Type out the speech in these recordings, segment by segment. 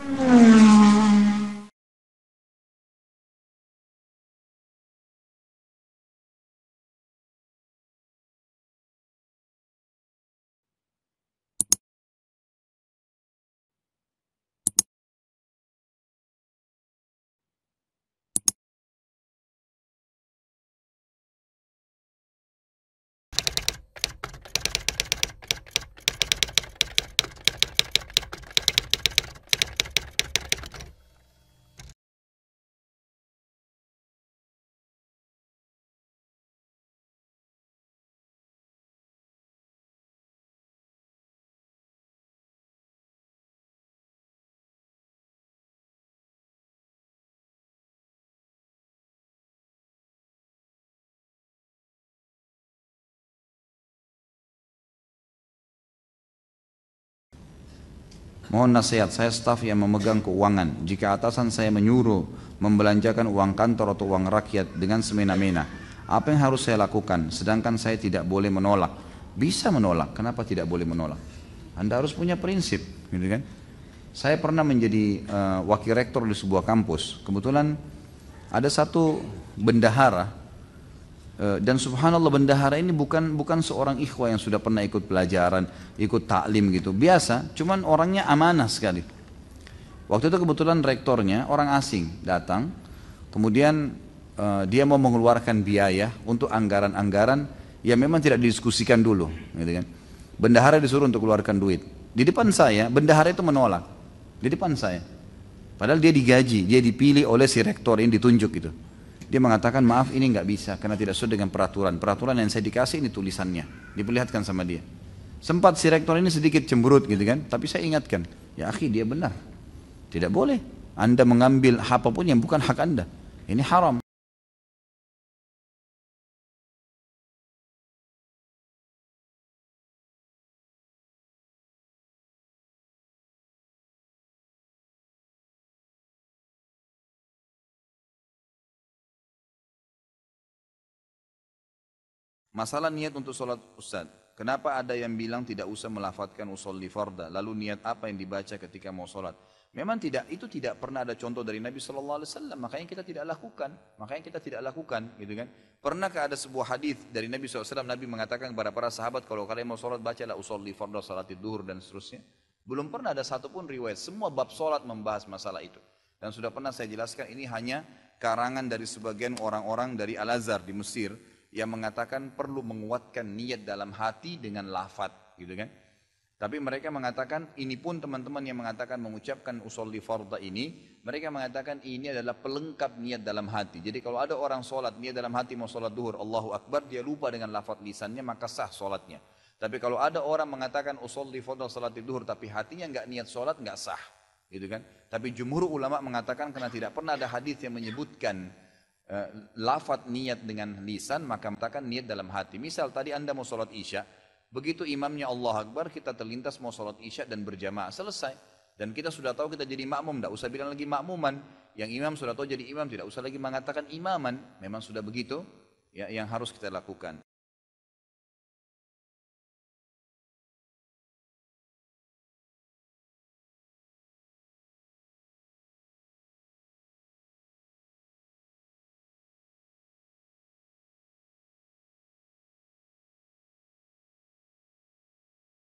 Mm-hmm. Mohon nasihat saya staf yang memegang keuangan Jika atasan saya menyuruh membelanjakan uang kantor atau uang rakyat dengan semena-mena Apa yang harus saya lakukan sedangkan saya tidak boleh menolak Bisa menolak, kenapa tidak boleh menolak? Anda harus punya prinsip gitu kan? Saya pernah menjadi uh, wakil rektor di sebuah kampus Kebetulan ada satu bendahara Eh, dan subhanallah bendahara ini bukan bukan seorang ikhwah yang sudah pernah ikut pelajaran, ikut taklim gitu. Biasa, cuman orangnya amanah sekali. Waktu itu kebetulan rektornya orang asing datang, kemudian eh, dia mau mengeluarkan biaya untuk anggaran-anggaran yang memang tidak didiskusikan dulu, gitu kan. Bendahara disuruh untuk keluarkan duit. Di depan saya, bendahara itu menolak. Di depan saya. Padahal dia digaji, dia dipilih oleh si rektor yang ditunjuk gitu. Dia mengatakan maaf ini nggak bisa karena tidak sesuai dengan peraturan. Peraturan yang saya dikasih ini tulisannya, diperlihatkan sama dia. Sempat si rektor ini sedikit cemberut gitu kan, tapi saya ingatkan, ya akhi dia benar. Tidak boleh Anda mengambil apapun yang bukan hak Anda. Ini haram. Masalah niat untuk sholat Ustaz. Kenapa ada yang bilang tidak usah melafatkan usolli farda, lalu niat apa yang dibaca ketika mau sholat? Memang tidak, itu tidak pernah ada contoh dari Nabi Shallallahu Alaihi Wasallam. Makanya kita tidak lakukan, makanya kita tidak lakukan, gitu kan? Pernahkah ada sebuah hadis dari Nabi SAW? Nabi mengatakan kepada para sahabat, kalau kalian mau sholat bacalah usolli farda, sholat duhur dan seterusnya. Belum pernah ada satupun riwayat. Semua bab sholat membahas masalah itu. Dan sudah pernah saya jelaskan ini hanya karangan dari sebagian orang-orang dari Al Azhar di Mesir yang mengatakan perlu menguatkan niat dalam hati dengan lafat gitu kan. Tapi mereka mengatakan ini pun teman-teman yang mengatakan mengucapkan usolli farda ini, mereka mengatakan ini adalah pelengkap niat dalam hati. Jadi kalau ada orang sholat niat dalam hati mau sholat duhur Allahu Akbar dia lupa dengan lafat lisannya maka sah sholatnya. Tapi kalau ada orang mengatakan usolli farda sholat duhur tapi hatinya nggak niat sholat nggak sah, gitu kan? Tapi jumhur ulama mengatakan karena tidak pernah ada hadis yang menyebutkan Eh, lafat niat dengan lisan maka katakan niat dalam hati. Misal tadi Anda mau sholat isya, begitu imamnya Allah Akbar kita terlintas mau sholat isya dan berjamaah selesai. Dan kita sudah tahu kita jadi makmum, tidak usah bilang lagi makmuman. Yang imam sudah tahu jadi imam, tidak usah lagi mengatakan imaman. Memang sudah begitu ya, yang harus kita lakukan.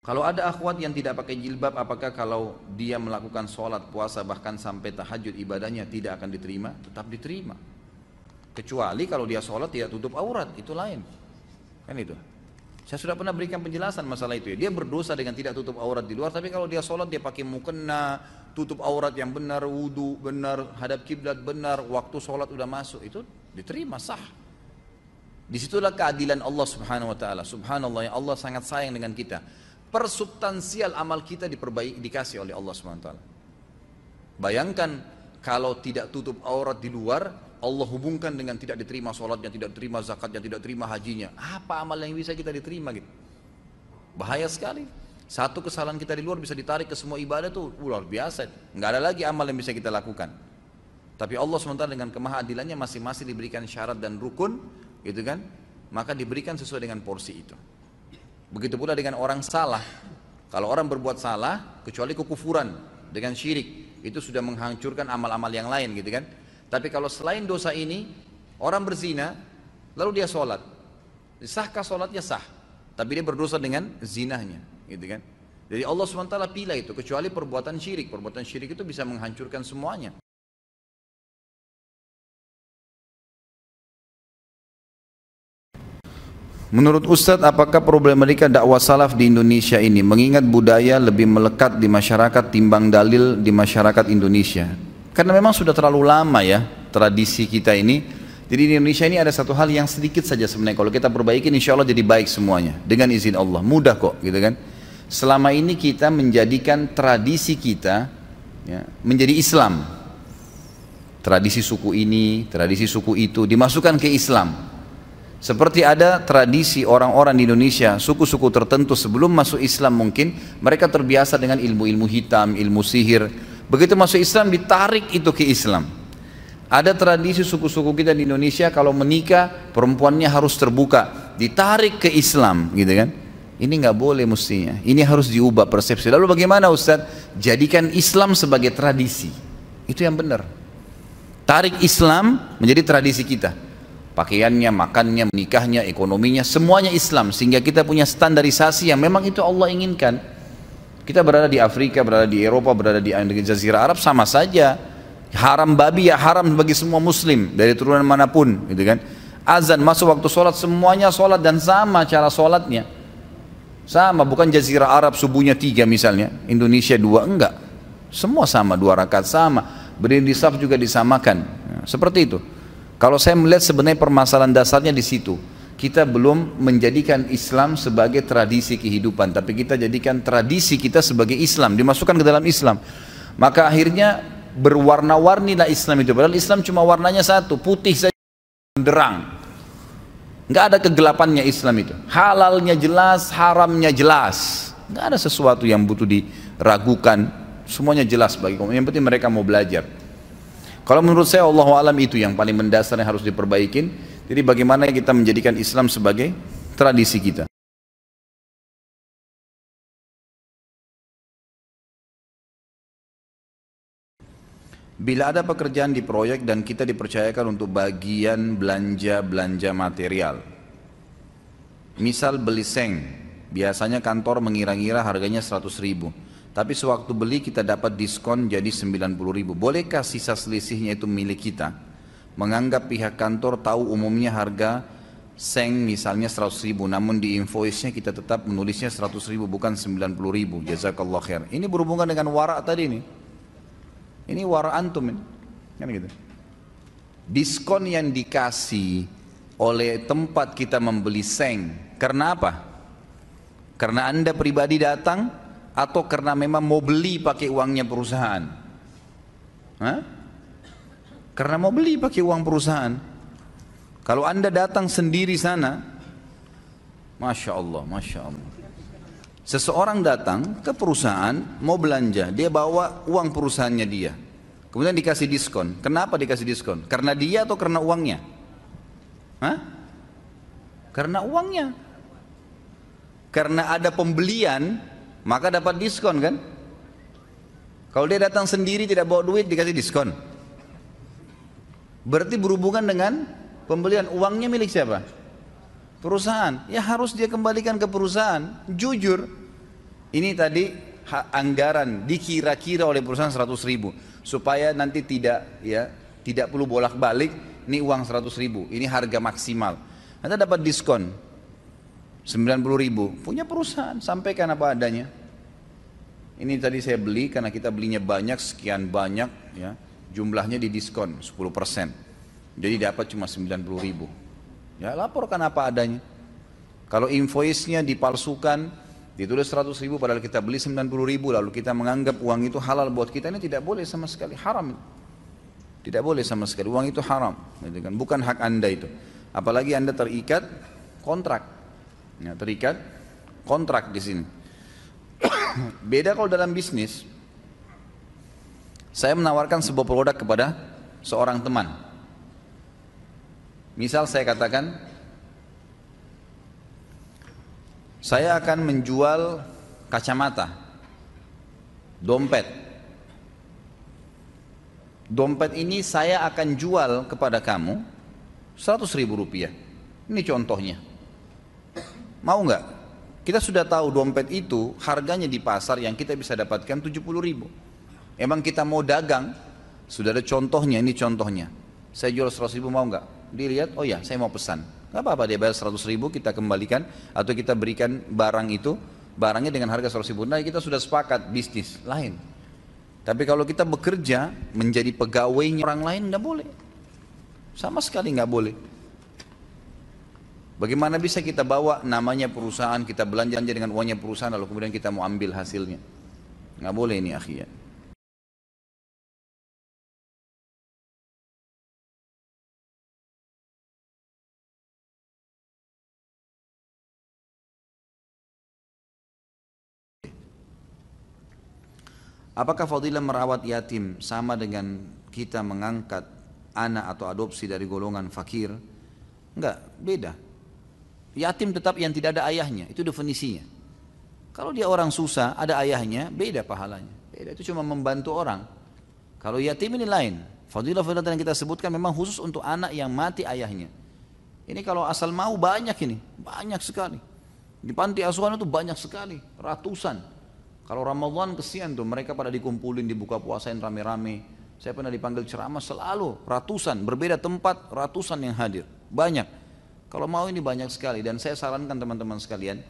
Kalau ada akhwat yang tidak pakai jilbab, apakah kalau dia melakukan sholat, puasa, bahkan sampai tahajud ibadahnya tidak akan diterima? Tetap diterima. Kecuali kalau dia sholat tidak tutup aurat, itu lain. Kan itu. Saya sudah pernah berikan penjelasan masalah itu ya. Dia berdosa dengan tidak tutup aurat di luar, tapi kalau dia sholat dia pakai mukena, tutup aurat yang benar, wudhu benar, hadap kiblat benar, waktu sholat udah masuk, itu diterima sah. Disitulah keadilan Allah Subhanahu Wa Taala. Subhanallah, ya Allah sangat sayang dengan kita persubstansial amal kita diperbaiki dikasih oleh Allah SWT. Bayangkan kalau tidak tutup aurat di luar, Allah hubungkan dengan tidak diterima sholatnya, tidak diterima zakatnya, tidak diterima hajinya. Apa amal yang bisa kita diterima gitu? Bahaya sekali. Satu kesalahan kita di luar bisa ditarik ke semua ibadah tuh luar biasa. Nggak ada lagi amal yang bisa kita lakukan. Tapi Allah sementara dengan kemahadilannya masih masing diberikan syarat dan rukun, gitu kan? Maka diberikan sesuai dengan porsi itu. Begitu pula dengan orang salah. Kalau orang berbuat salah, kecuali kekufuran dengan syirik, itu sudah menghancurkan amal-amal yang lain gitu kan. Tapi kalau selain dosa ini, orang berzina, lalu dia sholat. Sahkah sholatnya sah? Tapi dia berdosa dengan zinahnya gitu kan. Jadi Allah SWT pilih itu, kecuali perbuatan syirik. Perbuatan syirik itu bisa menghancurkan semuanya. Menurut Ustadz, apakah problematika dakwah salaf di Indonesia ini mengingat budaya lebih melekat di masyarakat timbang dalil di masyarakat Indonesia? Karena memang sudah terlalu lama ya tradisi kita ini. Jadi di Indonesia ini ada satu hal yang sedikit saja sebenarnya kalau kita perbaiki insya Allah jadi baik semuanya dengan izin Allah mudah kok gitu kan. Selama ini kita menjadikan tradisi kita ya, menjadi Islam. Tradisi suku ini, tradisi suku itu dimasukkan ke Islam seperti ada tradisi orang-orang di Indonesia, suku-suku tertentu sebelum masuk Islam mungkin mereka terbiasa dengan ilmu-ilmu hitam, ilmu sihir. Begitu masuk Islam ditarik itu ke Islam. Ada tradisi suku-suku kita di Indonesia kalau menikah perempuannya harus terbuka, ditarik ke Islam, gitu kan? Ini nggak boleh mestinya. Ini harus diubah persepsi. Lalu bagaimana Ustadz? Jadikan Islam sebagai tradisi. Itu yang benar. Tarik Islam menjadi tradisi kita pakaiannya, makannya, menikahnya, ekonominya, semuanya Islam sehingga kita punya standarisasi yang memang itu Allah inginkan. Kita berada di Afrika, berada di Eropa, berada di Jazirah Arab sama saja. Haram babi ya haram bagi semua muslim dari turunan manapun, gitu kan. Azan masuk waktu sholat semuanya sholat dan sama cara sholatnya. Sama bukan jazirah Arab subuhnya tiga misalnya, Indonesia dua enggak. Semua sama dua rakaat sama. Berdiri di saf juga disamakan. Nah, seperti itu. Kalau saya melihat sebenarnya permasalahan dasarnya di situ. Kita belum menjadikan Islam sebagai tradisi kehidupan, tapi kita jadikan tradisi kita sebagai Islam, dimasukkan ke dalam Islam. Maka akhirnya berwarna warni lah Islam itu. Padahal Islam cuma warnanya satu, putih saja, benderang. Nggak ada kegelapannya Islam itu. Halalnya jelas, haramnya jelas. Nggak ada sesuatu yang butuh diragukan. Semuanya jelas bagi kamu. Yang penting mereka mau belajar. Kalau menurut saya Allah alam itu yang paling mendasar yang harus diperbaikin. Jadi bagaimana kita menjadikan Islam sebagai tradisi kita. Bila ada pekerjaan di proyek dan kita dipercayakan untuk bagian belanja-belanja material. Misal beli seng, biasanya kantor mengira-ngira harganya 100 ribu. Tapi sewaktu beli kita dapat diskon jadi 90 ribu. Bolehkah sisa selisihnya itu milik kita? Menganggap pihak kantor tahu umumnya harga seng misalnya 100 ribu. Namun di invoice-nya kita tetap menulisnya 100 ribu bukan 90 ribu. Jazakallah khair. Ini berhubungan dengan wara tadi nih. Ini wara antum ini. Kan gitu. Diskon yang dikasih oleh tempat kita membeli seng. Karena apa? Karena anda pribadi datang, atau karena memang mau beli pakai uangnya perusahaan? Hah? Karena mau beli pakai uang perusahaan. Kalau anda datang sendiri sana, masya Allah, masya Allah. Seseorang datang ke perusahaan mau belanja, dia bawa uang perusahaannya dia. Kemudian dikasih diskon. Kenapa dikasih diskon? Karena dia atau karena uangnya? Hah? Karena uangnya. Karena ada pembelian, maka dapat diskon kan kalau dia datang sendiri tidak bawa duit dikasih diskon berarti berhubungan dengan pembelian uangnya milik siapa perusahaan ya harus dia kembalikan ke perusahaan jujur ini tadi anggaran dikira-kira oleh perusahaan 100 ribu supaya nanti tidak ya tidak perlu bolak-balik ini uang 100 ribu ini harga maksimal anda dapat diskon 90 ribu punya perusahaan sampaikan apa adanya ini tadi saya beli karena kita belinya banyak, sekian banyak, ya jumlahnya di diskon 10%. Jadi dapat cuma 90 ribu. Ya laporkan apa adanya. Kalau invoice-nya dipalsukan, ditulis 100 ribu padahal kita beli 90 ribu lalu kita menganggap uang itu halal buat kita ini tidak boleh sama sekali haram tidak boleh sama sekali uang itu haram gitu kan? bukan hak anda itu apalagi anda terikat kontrak ya, terikat kontrak di sini Beda kalau dalam bisnis. Saya menawarkan sebuah produk kepada seorang teman. Misal saya katakan, saya akan menjual kacamata, dompet. Dompet ini saya akan jual kepada kamu 100 ribu rupiah. Ini contohnya. Mau nggak? Kita sudah tahu dompet itu harganya di pasar yang kita bisa dapatkan 70 ribu. Emang kita mau dagang, sudah ada contohnya, ini contohnya. Saya jual 100 ribu mau nggak? Dilihat, oh ya saya mau pesan. Gak apa-apa dia bayar 100 ribu kita kembalikan atau kita berikan barang itu, barangnya dengan harga 100 ribu. Nah kita sudah sepakat bisnis, lain. Tapi kalau kita bekerja menjadi pegawainya orang lain nggak boleh. Sama sekali nggak boleh. Bagaimana bisa kita bawa namanya perusahaan, kita belanja dengan uangnya perusahaan, lalu kemudian kita mau ambil hasilnya? Nggak boleh ini akhirnya. Apakah fadilah merawat yatim sama dengan kita mengangkat anak atau adopsi dari golongan fakir? Enggak, beda. Yatim tetap yang tidak ada ayahnya, itu definisinya. Kalau dia orang susah, ada ayahnya, beda pahalanya. Beda itu cuma membantu orang. Kalau yatim ini lain. Fadilah-fadilah yang kita sebutkan memang khusus untuk anak yang mati ayahnya. Ini kalau asal mau banyak ini, banyak sekali. Di panti asuhan itu banyak sekali, ratusan. Kalau Ramadan kesian tuh mereka pada dikumpulin dibuka puasain rame-rame. Saya pernah dipanggil ceramah selalu ratusan, berbeda tempat ratusan yang hadir. Banyak. Kalau mau ini banyak sekali dan saya sarankan teman-teman sekalian,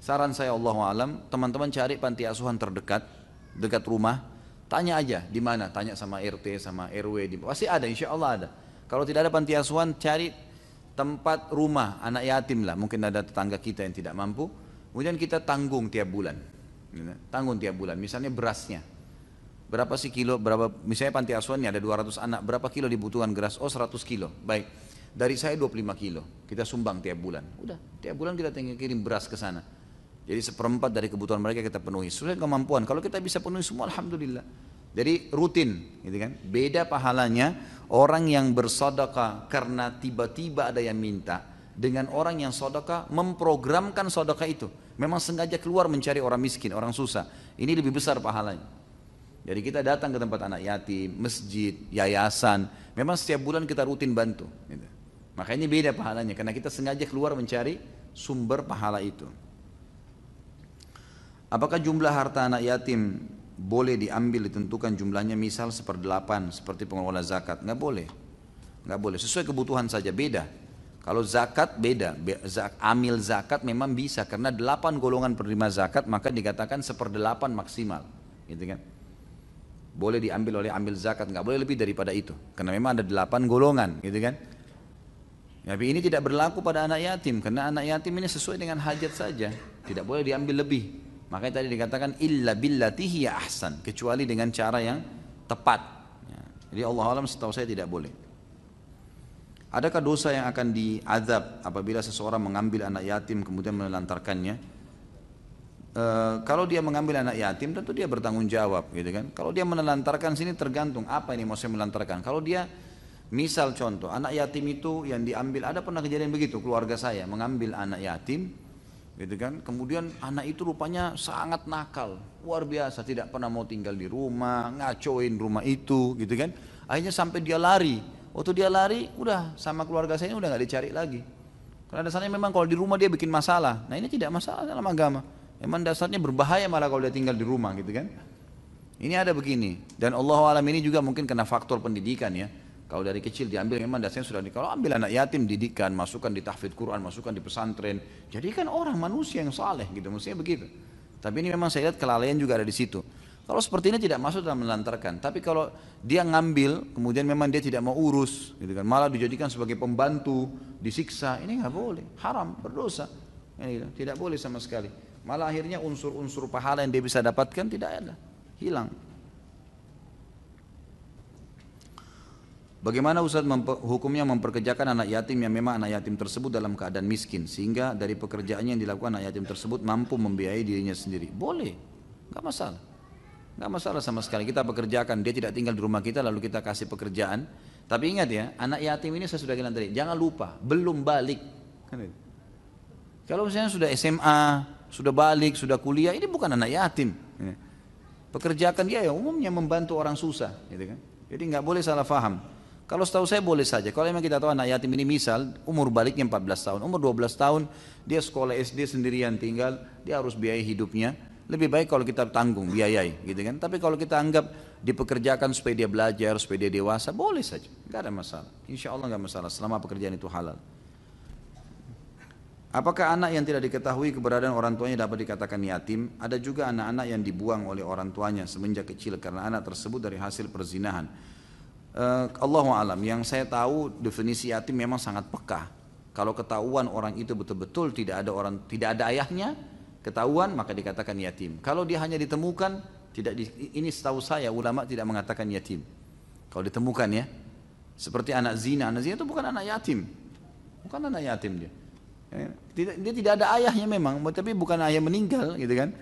saran saya Allah alam, teman-teman cari panti asuhan terdekat, dekat rumah, tanya aja di mana, tanya sama RT, sama RW, di pasti ada, insya Allah ada. Kalau tidak ada panti asuhan, cari tempat rumah anak yatim lah, mungkin ada tetangga kita yang tidak mampu, kemudian kita tanggung tiap bulan, tanggung tiap bulan, misalnya berasnya, berapa sih kilo, berapa, misalnya panti asuhan ini ada 200 anak, berapa kilo dibutuhkan beras, oh 100 kilo, baik, dari saya 25 kilo, kita sumbang tiap bulan. Udah, tiap bulan kita tinggal kirim beras ke sana. Jadi seperempat dari kebutuhan mereka kita penuhi. Sesuai kemampuan. Kalau kita bisa penuhi semua, alhamdulillah. Jadi rutin, gitu kan? Beda pahalanya orang yang bersodaka karena tiba-tiba ada yang minta dengan orang yang sodaka memprogramkan sodaka itu. Memang sengaja keluar mencari orang miskin, orang susah. Ini lebih besar pahalanya. Jadi kita datang ke tempat anak yatim, masjid, yayasan. Memang setiap bulan kita rutin bantu. Gitu makanya beda pahalanya karena kita sengaja keluar mencari sumber pahala itu. Apakah jumlah harta anak yatim boleh diambil ditentukan jumlahnya misal seperdelapan seperti pengelola zakat? Nggak boleh, nggak boleh. Sesuai kebutuhan saja beda. Kalau zakat beda, amil zakat memang bisa karena delapan golongan penerima zakat maka dikatakan seperdelapan maksimal, gitu kan? Boleh diambil oleh amil zakat, nggak boleh lebih daripada itu karena memang ada delapan golongan, gitu kan? Tapi ini tidak berlaku pada anak yatim karena anak yatim ini sesuai dengan hajat saja, tidak boleh diambil lebih. Makanya tadi dikatakan illa billatihi ahsan, kecuali dengan cara yang tepat. Ya. Jadi Allah alam setahu saya tidak boleh. Adakah dosa yang akan diadab apabila seseorang mengambil anak yatim kemudian menelantarkannya? E, kalau dia mengambil anak yatim tentu dia bertanggung jawab gitu kan. Kalau dia menelantarkan sini tergantung apa ini mau saya melantarkan. Kalau dia Misal contoh, anak yatim itu yang diambil, ada pernah kejadian begitu, keluarga saya mengambil anak yatim, gitu kan. Kemudian anak itu rupanya sangat nakal, luar biasa, tidak pernah mau tinggal di rumah, ngacoin rumah itu, gitu kan. Akhirnya sampai dia lari. Waktu dia lari, udah sama keluarga saya ini udah nggak dicari lagi. Karena dasarnya memang kalau di rumah dia bikin masalah. Nah ini tidak masalah dalam agama. Memang dasarnya berbahaya malah kalau dia tinggal di rumah, gitu kan. Ini ada begini. Dan Allah alam ini juga mungkin kena faktor pendidikan ya. Kalau dari kecil diambil memang dasarnya sudah dikalau kalau ambil anak yatim didikan, masukkan di tahfidz Quran, masukkan di pesantren, jadikan orang manusia yang saleh gitu, maksudnya begitu. Tapi ini memang saya lihat kelalaian juga ada di situ. Kalau seperti ini tidak masuk dalam melantarkan, tapi kalau dia ngambil kemudian memang dia tidak mau urus, gitu kan, malah dijadikan sebagai pembantu, disiksa, ini nggak boleh, haram, berdosa, ini, gitu. tidak boleh sama sekali. Malah akhirnya unsur-unsur pahala yang dia bisa dapatkan tidak ada, hilang. Bagaimana Ustaz memper, hukumnya memperkerjakan anak yatim yang memang anak yatim tersebut dalam keadaan miskin sehingga dari pekerjaannya yang dilakukan anak yatim tersebut mampu membiayai dirinya sendiri? Boleh, nggak masalah, nggak masalah sama sekali. Kita pekerjakan dia tidak tinggal di rumah kita lalu kita kasih pekerjaan. Tapi ingat ya, anak yatim ini saya sudah bilang tadi, jangan lupa belum balik. Kan Kalau misalnya sudah SMA, sudah balik, sudah kuliah, ini bukan anak yatim. Iya. Pekerjakan dia ya umumnya membantu orang susah, gitu kan? Jadi nggak boleh salah faham. Kalau setahu saya boleh saja. Kalau memang kita tahu anak yatim ini misal umur baliknya 14 tahun, umur 12 tahun dia sekolah SD sendirian tinggal, dia harus biaya hidupnya. Lebih baik kalau kita tanggung biayai, gitu kan. Tapi kalau kita anggap dipekerjakan supaya dia belajar, supaya dia dewasa, boleh saja, nggak ada masalah. Insya Allah nggak masalah selama pekerjaan itu halal. Apakah anak yang tidak diketahui keberadaan orang tuanya dapat dikatakan yatim? Ada juga anak-anak yang dibuang oleh orang tuanya semenjak kecil karena anak tersebut dari hasil perzinahan uh, alam yang saya tahu definisi yatim memang sangat peka kalau ketahuan orang itu betul-betul tidak ada orang tidak ada ayahnya ketahuan maka dikatakan yatim kalau dia hanya ditemukan tidak di, ini setahu saya ulama tidak mengatakan yatim kalau ditemukan ya seperti anak zina anak zina itu bukan anak yatim bukan anak yatim dia ya, tidak, dia tidak ada ayahnya memang tapi bukan ayah meninggal gitu kan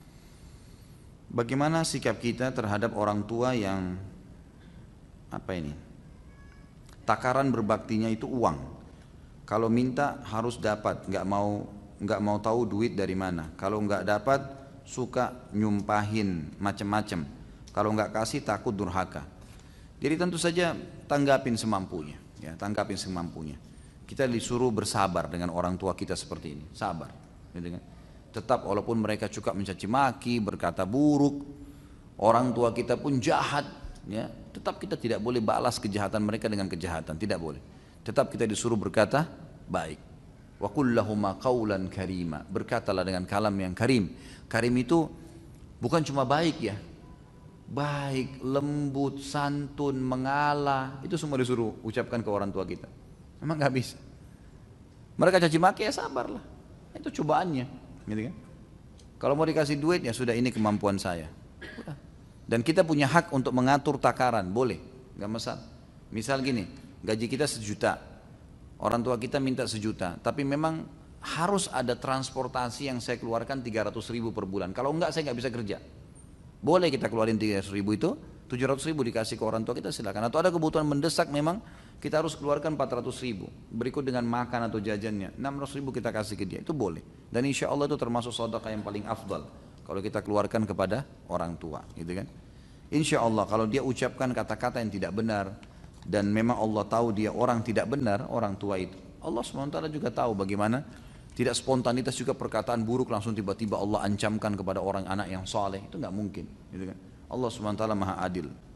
bagaimana sikap kita terhadap orang tua yang apa ini takaran berbaktinya itu uang kalau minta harus dapat nggak mau nggak mau tahu duit dari mana kalau nggak dapat suka nyumpahin macem-macem kalau nggak kasih takut durhaka jadi tentu saja tanggapin semampunya ya tanggapin semampunya kita disuruh bersabar dengan orang tua kita seperti ini sabar ya, tetap walaupun mereka suka mencaci maki berkata buruk orang tua kita pun jahat ya tetap kita tidak boleh balas kejahatan mereka dengan kejahatan tidak boleh tetap kita disuruh berkata baik wa kullahuma qaulan karima berkatalah dengan kalam yang karim karim itu bukan cuma baik ya baik lembut santun mengalah itu semua disuruh ucapkan ke orang tua kita emang nggak bisa mereka caci maki ya sabarlah itu cobaannya gitu kan kalau mau dikasih duit ya sudah ini kemampuan saya dan kita punya hak untuk mengatur takaran, boleh, nggak masalah. Misal gini, gaji kita sejuta, orang tua kita minta sejuta, tapi memang harus ada transportasi yang saya keluarkan 300 ribu per bulan. Kalau enggak saya nggak bisa kerja. Boleh kita keluarin 300 ribu itu, 700 ribu dikasih ke orang tua kita silakan. Atau ada kebutuhan mendesak memang kita harus keluarkan 400 ribu. Berikut dengan makan atau jajannya. 600 ribu kita kasih ke dia. Itu boleh. Dan insya Allah itu termasuk sodaka yang paling afdal kalau kita keluarkan kepada orang tua gitu kan insya Allah kalau dia ucapkan kata-kata yang tidak benar dan memang Allah tahu dia orang tidak benar orang tua itu Allah SWT juga tahu bagaimana tidak spontanitas juga perkataan buruk langsung tiba-tiba Allah ancamkan kepada orang anak yang soleh itu nggak mungkin gitu kan Allah SWT maha adil